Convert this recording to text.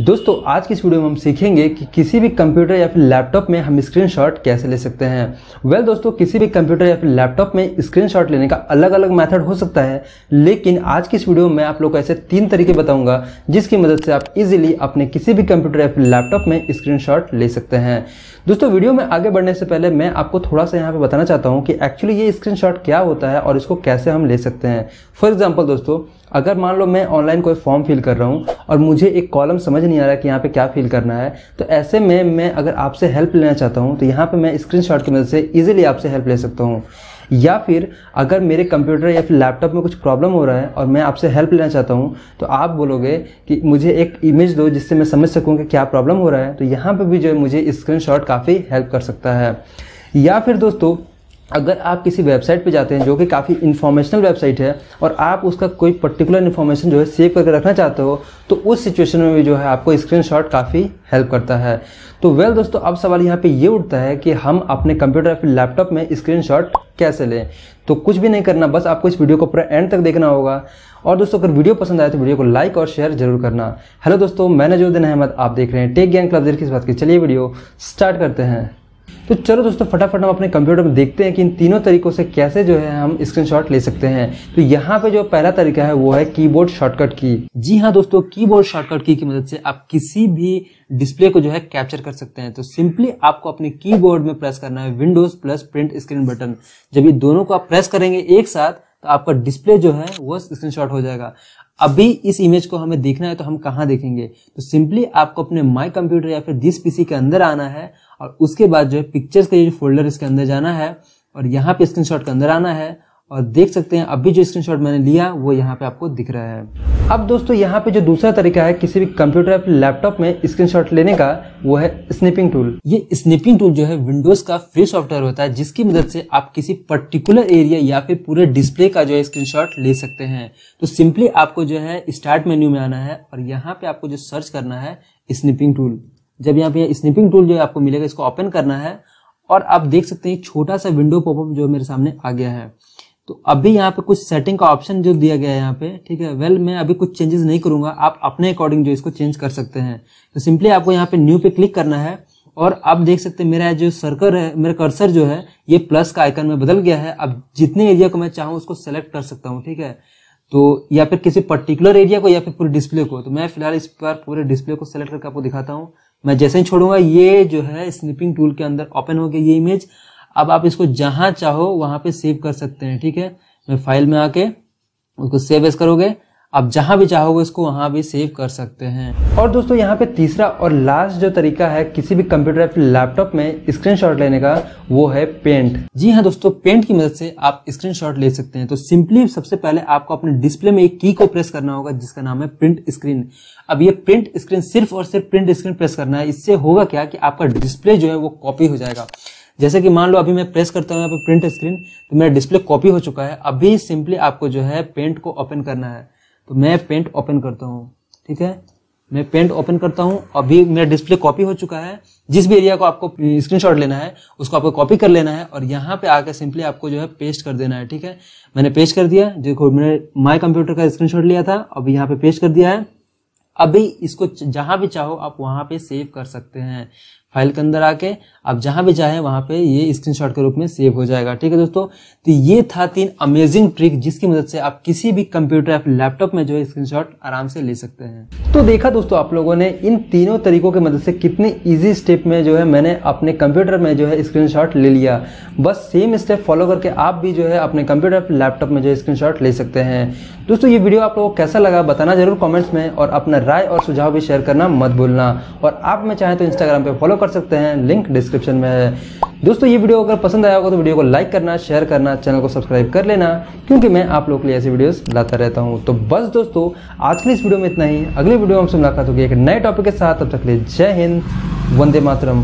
दोस्तों आज की इस वीडियो में हम सीखेंगे कि किसी भी कंप्यूटर या फिर लैपटॉप में हम स्क्रीनशॉट कैसे ले सकते हैं वेल well, दोस्तों किसी भी कंप्यूटर या फिर लैपटॉप में स्क्रीनशॉट लेने का अलग अलग मेथड हो सकता है लेकिन आज की इस वीडियो में आप लोग ऐसे तीन तरीके बताऊंगा जिसकी मदद से आप इजिली अपने किसी भी कंप्यूटर या फिर लैपटॉप में स्क्रीन ले सकते हैं दोस्तों वीडियो में आगे बढ़ने से पहले मैं आपको थोड़ा सा यहाँ पर बताना चाहता हूँ कि एक्चुअली ये स्क्रीन क्या होता है और इसको कैसे हम ले सकते हैं फॉर एग्जाम्पल दोस्तों अगर मान लो मैं ऑनलाइन कोई फॉर्म फिल कर रहा हूँ और मुझे एक कॉलम समझ समझ नहीं आ रहा कि यहाँ पे क्या फील करना है तो ऐसे में मैं अगर आपसे हेल्प लेना चाहता हूँ तो यहाँ पे मैं स्क्रीनशॉट की मदद से इजीली आपसे हेल्प ले सकता हूँ या फिर अगर मेरे कंप्यूटर या फिर लैपटॉप में कुछ प्रॉब्लम हो रहा है और मैं आपसे हेल्प लेना चाहता हूँ तो आप बोलोगे कि मुझे एक इमेज दो जिससे मैं समझ सकूँ कि क्या प्रॉब्लम हो रहा है तो यहाँ पर भी जो है मुझे स्क्रीन काफ़ी हेल्प कर सकता है या फिर दोस्तों अगर आप किसी वेबसाइट पे जाते हैं जो कि काफ़ी इन्फॉर्मेशनल वेबसाइट है और आप उसका कोई पर्टिकुलर इन्फॉर्मेशन जो है सेव करके रखना चाहते हो तो उस सिचुएशन में भी जो है आपको स्क्रीनशॉट काफ़ी हेल्प करता है तो वेल well दोस्तों अब सवाल यहाँ पे ये उठता है कि हम अपने कंप्यूटर या फिर लैपटॉप में स्क्रीनशॉट कैसे लें तो कुछ भी नहीं करना बस आपको इस वीडियो को पूरा एंड तक देखना होगा और दोस्तों अगर वीडियो पसंद आए तो वीडियो को लाइक और शेयर जरूर करना हेलो दोस्तों मैं नजरुद्दीन अहमद आप देख रहे हैं टेक गैंग क्लब की बात की चलिए वीडियो स्टार्ट करते हैं तो चलो दोस्तों फटाफट हम अपने कंप्यूटर में देखते हैं कि इन तीनों तरीकों से कैसे जो है हम स्क्रीनशॉट ले सकते हैं तो यहाँ पे जो पहला तरीका है वो है कीबोर्ड शॉर्टकट की जी हाँ दोस्तों कीबोर्ड शॉर्टकट की की मदद से आप किसी भी डिस्प्ले को जो है कैप्चर कर सकते हैं तो सिंपली आपको अपने कीबोर्ड में प्रेस करना है Windows plus print screen button जब ये दोनों को आप प्रेस करेंगे एक साथ तो आपका डिस्प्ले जो है वो स्क्रीनशॉट हो जाएगा अभी इस इमेज को हमें देखना है तो हम कहाँ देखेंगे तो सिंपली आपको अपने माई कंप्यूटर या फिर दिस पीसी के अंदर आना है और उसके बाद जो है पिक्चर्स का ये फोल्डर इसके अंदर जाना है और यहाँ पे स्क्रीनशॉट के अंदर आना है और देख सकते हैं अभी जो स्क्रीनशॉट मैंने लिया वो यहाँ पे आपको दिख रहा है अब दोस्तों यहाँ पे जो दूसरा तरीका है किसी भी कंप्यूटर या लैपटॉप में स्क्रीनशॉट लेने का वो है स्निपिंग टूल ये स्निपिंग टूल जो है विंडोज का फ्री सॉफ्टवेयर होता है जिसकी मदद से आप किसी पर्टिकुलर एरिया या फिर पूरे डिस्प्ले का जो है स्क्रीन ले सकते हैं तो सिंपली आपको जो है स्टार्ट मेन्यू में आना है और यहाँ पे आपको जो सर्च करना है स्निपिंग टूल जब यहाँ पे स्निपिंग टूल जो आपको मिलेगा इसको ओपन करना है और आप देख सकते हैं छोटा सा विंडो पॉपअप जो मेरे सामने आ गया है तो अभी यहाँ पे कुछ सेटिंग का ऑप्शन जो दिया गया है यहाँ पे ठीक है वेल मैं अभी कुछ चेंजेस नहीं करूंगा आप अपने अकॉर्डिंग जो इसको चेंज कर सकते हैं तो सिंपली आपको यहाँ पे न्यू पे क्लिक करना है और आप देख सकते हैं मेरा जो सर्कल है मेरा कर्सर जो है ये प्लस का आइकन में बदल गया है अब जितने एरिया को मैं चाहूँ उसको सेलेक्ट कर सकता हूँ ठीक है तो या फिर किसी पर्टिकुलर एरिया को या फिर पूरे डिस्प्ले को तो मैं फिलहाल इस पर पूरे डिस्प्ले को सेलेक्ट करके आपको दिखाता हूँ मैं जैसे ही छोड़ूंगा ये जो है स्निपिंग टूल के अंदर ओपन हो गया ये इमेज अब आप इसको जहां चाहो वहां पे सेव कर सकते हैं ठीक है मैं फाइल में आके उसको सेव एस करोगे आप जहां भी चाहोगे इसको वहां भी सेव कर सकते हैं और दोस्तों यहाँ पे तीसरा और लास्ट जो तरीका है किसी भी कंप्यूटर लैपटॉप में स्क्रीनशॉट लेने का वो है पेंट जी हाँ दोस्तों पेंट की मदद से आप स्क्रीनशॉट ले सकते हैं तो सिंपली सबसे पहले आपको अपने डिस्प्ले में एक की को प्रेस करना होगा जिसका नाम है प्रिंट स्क्रीन अब ये प्रिंट स्क्रीन सिर्फ और सिर्फ प्रिंट स्क्रीन प्रेस करना है इससे होगा क्या कि आपका डिस्प्ले जो है वो कॉपी हो जाएगा जैसे कि मान लो अभी मैं प्रेस करता हूँ यहाँ पे प्रिंट स्क्रीन तो मेरा डिस्प्ले कॉपी हो चुका है अभी सिंपली आपको जो है पेंट को ओपन करना है तो मैं पेंट ओपन करता हूँ ठीक है मैं पेंट ओपन करता हूँ अभी मेरा डिस्प्ले कॉपी हो चुका है जिस भी एरिया को आपको स्क्रीनशॉट लेना है उसको आपको कॉपी कर लेना है और यहाँ पे आकर सिंपली आपको जो है पेस्ट कर देना है ठीक है मैंने पेस्ट कर दिया देखो मैंने माई कंप्यूटर का स्क्रीनशॉट लिया था अभी यहाँ पे पेस्ट कर दिया है अभी इसको जहां भी चाहो आप वहां पे सेव कर सकते हैं फाइल के अंदर आके आप जहां भी जाए वहां पे ये स्क्रीनशॉट के रूप में सेव हो जाएगा ठीक है दोस्तों तो ये था तीन अमेजिंग ट्रिक जिसकी मदद से आप किसी भी कंप्यूटर या लैपटॉप में जो है स्क्रीनशॉट आराम से ले सकते हैं तो देखा दोस्तों आप लोगों ने इन तीनों तरीकों की मदद से कितने ईजी स्टेप में जो है मैंने अपने कंप्यूटर में जो है स्क्रीन ले लिया बस सेम स्टेप फॉलो करके आप भी जो है अपने कंप्यूटर लैपटॉप में जो है शॉट ले सकते हैं दोस्तों ये वीडियो आप लोगों को कैसा लगा बताना जरूर कॉमेंट्स में और अपना राय और सुझाव भी शेयर करना मत भूलना और आप में चाहें तो इंस्टाग्राम पर फॉलो कर सकते हैं लिंक डिस्क्रिप्शन में है दोस्तों ये वीडियो अगर पसंद आया होगा तो वीडियो को लाइक करना शेयर करना चैनल को सब्सक्राइब कर लेना क्योंकि मैं आप लोग के लिए ऐसी वीडियोस लाता रहता हूँ तो बस दोस्तों आज के इस वीडियो में इतना ही अगली वीडियो में हमसे मुलाकात होगी एक नए टॉपिक के साथ तब तक लिए जय हिंद वंदे मातरम